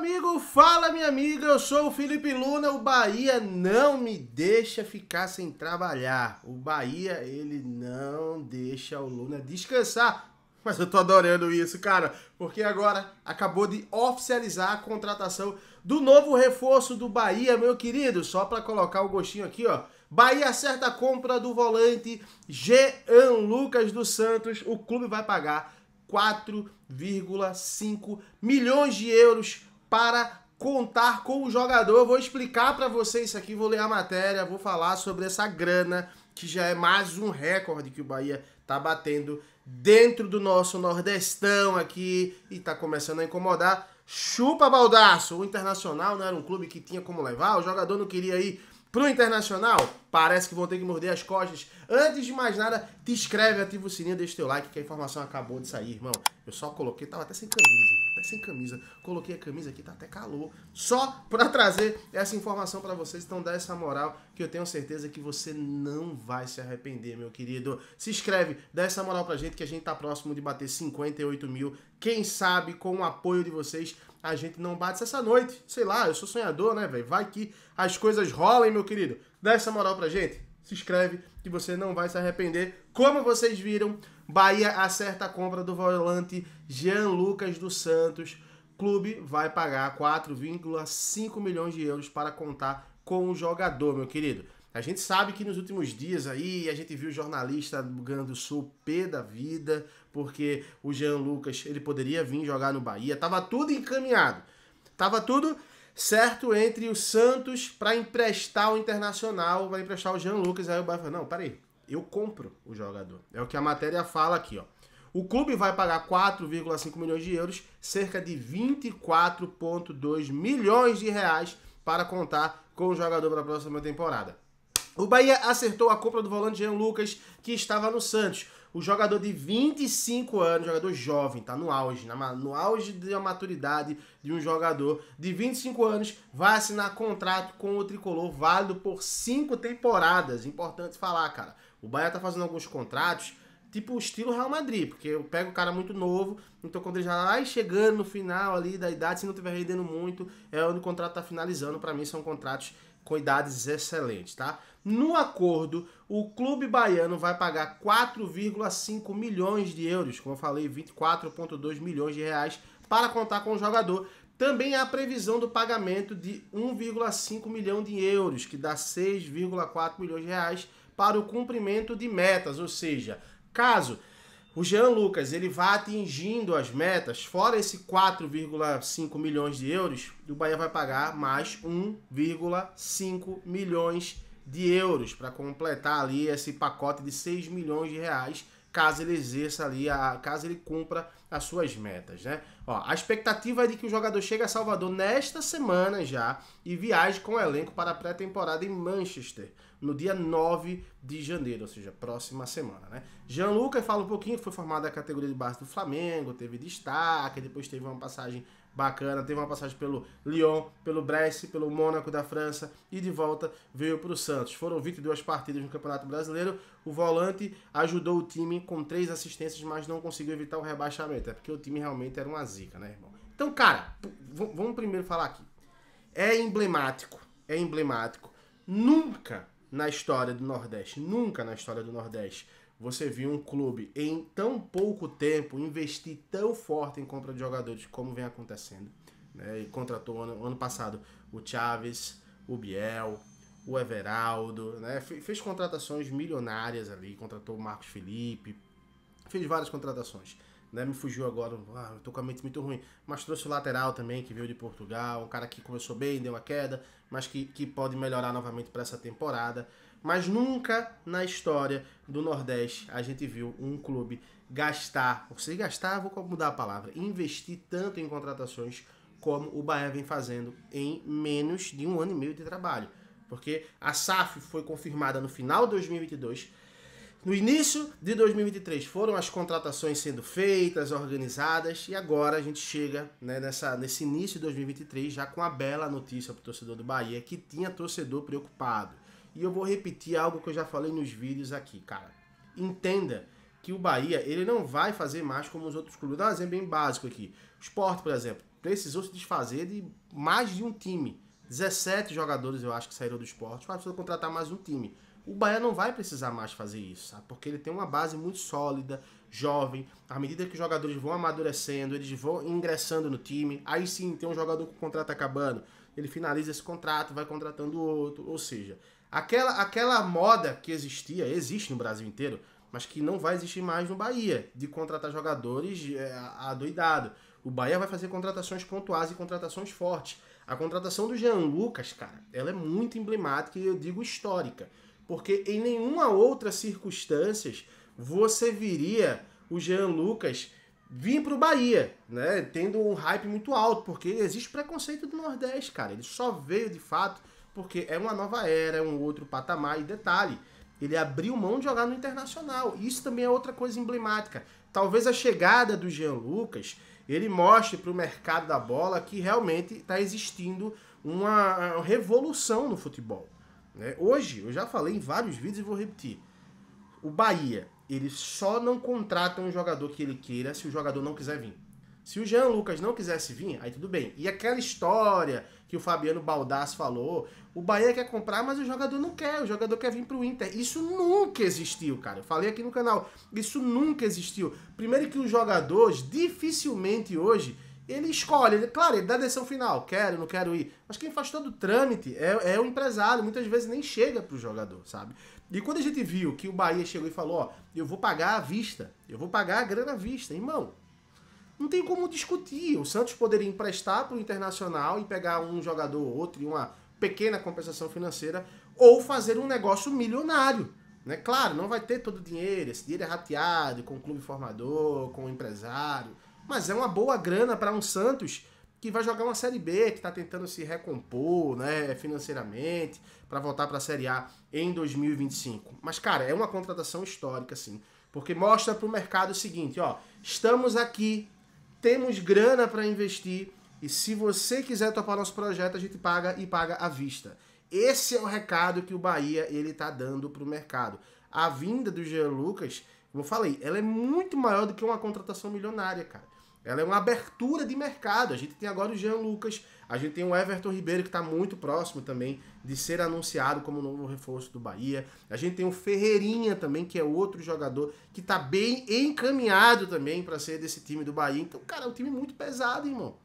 amigo, fala minha amiga, eu sou o Felipe Luna, o Bahia não me deixa ficar sem trabalhar. O Bahia, ele não deixa o Luna descansar. Mas eu tô adorando isso, cara, porque agora acabou de oficializar a contratação do novo reforço do Bahia, meu querido, só para colocar o gostinho aqui, ó. Bahia acerta a compra do volante Jean Lucas dos Santos, o clube vai pagar 4,5 milhões de euros para contar com o jogador. Eu vou explicar para você isso aqui, vou ler a matéria, vou falar sobre essa grana que já é mais um recorde que o Bahia tá batendo dentro do nosso Nordestão aqui e tá começando a incomodar. Chupa baldaço! O Internacional não né, era um clube que tinha como levar, o jogador não queria ir pro Internacional. Parece que vão ter que morder as costas. Antes de mais nada, te inscreve, ativa o sininho, deixa teu like que a informação acabou de sair, irmão. Eu só coloquei, tava até sem camisa, até sem camisa. Coloquei a camisa aqui, tá até calor. Só para trazer essa informação para vocês, então dá essa moral que eu tenho certeza que você não vai se arrepender, meu querido. Se inscreve, dá essa moral pra gente que a gente tá próximo de bater 58 mil. Quem sabe, com o apoio de vocês, a gente não bate essa noite. Sei lá, eu sou sonhador, né, velho? Vai que as coisas rolem, meu querido. Dá essa moral pra gente. Se inscreve que você não vai se arrepender. Como vocês viram, Bahia acerta a compra do volante Jean Lucas dos Santos. Clube vai pagar 4,5 milhões de euros para contar com o jogador, meu querido. A gente sabe que nos últimos dias aí a gente viu jornalista do Rio Grande do Sul pé da vida, porque o Jean Lucas ele poderia vir jogar no Bahia, tava tudo encaminhado. Tava tudo certo entre o Santos para emprestar o Internacional, para emprestar o Jean Lucas. Aí o Bahia não, peraí, eu compro o jogador. É o que a matéria fala aqui, ó. O clube vai pagar 4,5 milhões de euros, cerca de 24,2 milhões de reais para contar com o jogador para a próxima temporada. O Bahia acertou a compra do volante Jean Lucas, que estava no Santos. O jogador de 25 anos, jogador jovem, tá no auge, na, no auge da maturidade de um jogador de 25 anos, vai assinar contrato com o Tricolor, válido por cinco temporadas. Importante falar, cara. O Bahia tá fazendo alguns contratos, tipo estilo Real Madrid, porque eu pego o cara muito novo, então quando ele já vai chegando no final ali da idade, se não estiver rendendo muito, é onde o contrato tá finalizando. Para mim são contratos com idades excelentes, tá? No acordo, o clube baiano vai pagar 4,5 milhões de euros, como eu falei, 24,2 milhões de reais para contar com o jogador. Também há previsão do pagamento de 1,5 milhão de euros, que dá 6,4 milhões de reais para o cumprimento de metas, ou seja, caso o Jean Lucas ele vai atingindo as metas, fora esse 4,5 milhões de euros, o Bahia vai pagar mais 1,5 milhões de euros para completar ali esse pacote de 6 milhões de reais, caso ele exerça ali, a, caso ele cumpra as suas metas, né? Ó, a expectativa é de que o jogador chegue a Salvador nesta semana já e viaje com o elenco para a pré-temporada em Manchester no dia 9 de janeiro, ou seja, próxima semana, né? Jean Lucas fala um pouquinho, foi formado a categoria de base do Flamengo, teve destaque, depois teve uma passagem bacana, teve uma passagem pelo Lyon, pelo Brest, pelo Mônaco da França e de volta veio para o Santos. Foram 22 partidas no Campeonato Brasileiro. O volante ajudou o time com três assistências, mas não conseguiu evitar o rebaixamento, é porque o time realmente era uma zica, né, irmão? Então, cara, vamos primeiro falar aqui. É emblemático, é emblemático. Nunca na história do Nordeste, nunca na história do Nordeste, você viu um clube em tão pouco tempo investir tão forte em compra de jogadores como vem acontecendo. Né? E contratou ano, ano passado o Chaves, o Biel, o Everaldo, né? fez contratações milionárias ali, contratou o Marcos Felipe, fez várias contratações né? Me fugiu agora, ah, eu tô com a mente muito ruim. Mas trouxe o lateral também, que veio de Portugal, um cara que começou bem, deu uma queda, mas que, que pode melhorar novamente para essa temporada. Mas nunca na história do Nordeste a gente viu um clube gastar, ou se gastar, vou mudar a palavra, investir tanto em contratações como o Bahia vem fazendo em menos de um ano e meio de trabalho. Porque a SAF foi confirmada no final de 2022 no início de 2023 foram as contratações sendo feitas, organizadas, e agora a gente chega né, nessa, nesse início de 2023 já com a bela notícia para o torcedor do Bahia que tinha torcedor preocupado. E eu vou repetir algo que eu já falei nos vídeos aqui, cara. Entenda que o Bahia ele não vai fazer mais como os outros clubes. Dá um exemplo bem básico aqui. O Sport, por exemplo, precisou se desfazer de mais de um time. 17 jogadores, eu acho, que saíram do esporte, mas precisou contratar mais um time o Bahia não vai precisar mais fazer isso, sabe? Porque ele tem uma base muito sólida, jovem. À medida que os jogadores vão amadurecendo, eles vão ingressando no time. Aí sim, tem um jogador com o contrato acabando, ele finaliza esse contrato, vai contratando outro. Ou seja, aquela, aquela moda que existia, existe no Brasil inteiro, mas que não vai existir mais no Bahia, de contratar jogadores é, adoidado. O Bahia vai fazer contratações pontuais e contratações fortes. A contratação do Jean Lucas, cara, ela é muito emblemática e eu digo histórica porque em nenhuma outra circunstância você viria o Jean Lucas vir para o Bahia, né? Tendo um hype muito alto, porque existe preconceito do Nordeste, cara. Ele só veio de fato porque é uma nova era, é um outro patamar. E detalhe, ele abriu mão de jogar no Internacional. Isso também é outra coisa emblemática. Talvez a chegada do Jean Lucas ele mostre para o mercado da bola que realmente está existindo uma revolução no futebol. Né? Hoje, eu já falei em vários vídeos e vou repetir. O Bahia, ele só não contrata um jogador que ele queira se o jogador não quiser vir. Se o Jean Lucas não quisesse vir, aí tudo bem. E aquela história que o Fabiano Baldassi falou, o Bahia quer comprar, mas o jogador não quer, o jogador quer vir pro Inter. Isso nunca existiu, cara. Eu falei aqui no canal, isso nunca existiu. Primeiro que os jogadores dificilmente hoje ele escolhe, ele, claro, ele dá a decisão final, quero, não quero ir. Mas quem faz todo o trâmite é, é o empresário, muitas vezes nem chega pro jogador, sabe? E quando a gente viu que o Bahia chegou e falou, ó, eu vou pagar à vista, eu vou pagar a grana à vista, irmão. Não tem como discutir. O Santos poderia emprestar pro Internacional e pegar um jogador ou outro e uma pequena compensação financeira, ou fazer um negócio milionário. Né? Claro, não vai ter todo o dinheiro, esse dinheiro é rateado com o clube formador, com o empresário mas é uma boa grana para um Santos que vai jogar uma Série B, que está tentando se recompor né, financeiramente para voltar para a Série A em 2025. Mas, cara, é uma contratação histórica, assim, porque mostra para o mercado o seguinte, ó, estamos aqui, temos grana para investir e se você quiser topar nosso projeto, a gente paga e paga à vista. Esse é o recado que o Bahia ele tá dando para o mercado. A vinda do Jean Lucas como eu falei, ela é muito maior do que uma contratação milionária, cara. Ela é uma abertura de mercado. A gente tem agora o Jean Lucas, a gente tem o Everton Ribeiro, que está muito próximo também de ser anunciado como novo reforço do Bahia. A gente tem o Ferreirinha também, que é outro jogador que está bem encaminhado também para ser desse time do Bahia. Então, cara, é um time muito pesado, irmão.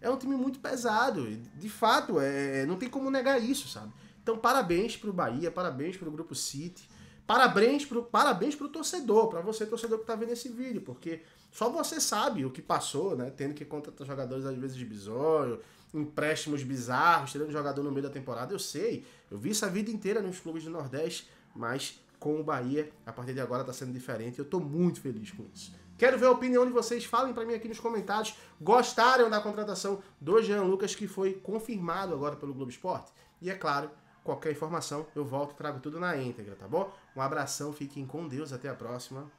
É um time muito pesado. De fato, é, é, não tem como negar isso, sabe? Então, parabéns para o Bahia, parabéns para o Grupo City. Parabéns para parabéns pro torcedor, para você, torcedor que está vendo esse vídeo, porque só você sabe o que passou, né? Tendo que contratar jogadores às vezes de bizonhos, empréstimos bizarros, tirando jogador no meio da temporada. Eu sei, eu vi isso a vida inteira nos clubes do Nordeste, mas com o Bahia, a partir de agora está sendo diferente. Eu estou muito feliz com isso. Quero ver a opinião de vocês. Falem para mim aqui nos comentários. Gostaram da contratação do Jean Lucas, que foi confirmado agora pelo Globo Esporte? E é claro, qualquer informação eu volto e trago tudo na íntegra, tá bom? Um abração, fiquem com Deus, até a próxima.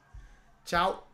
Tchau!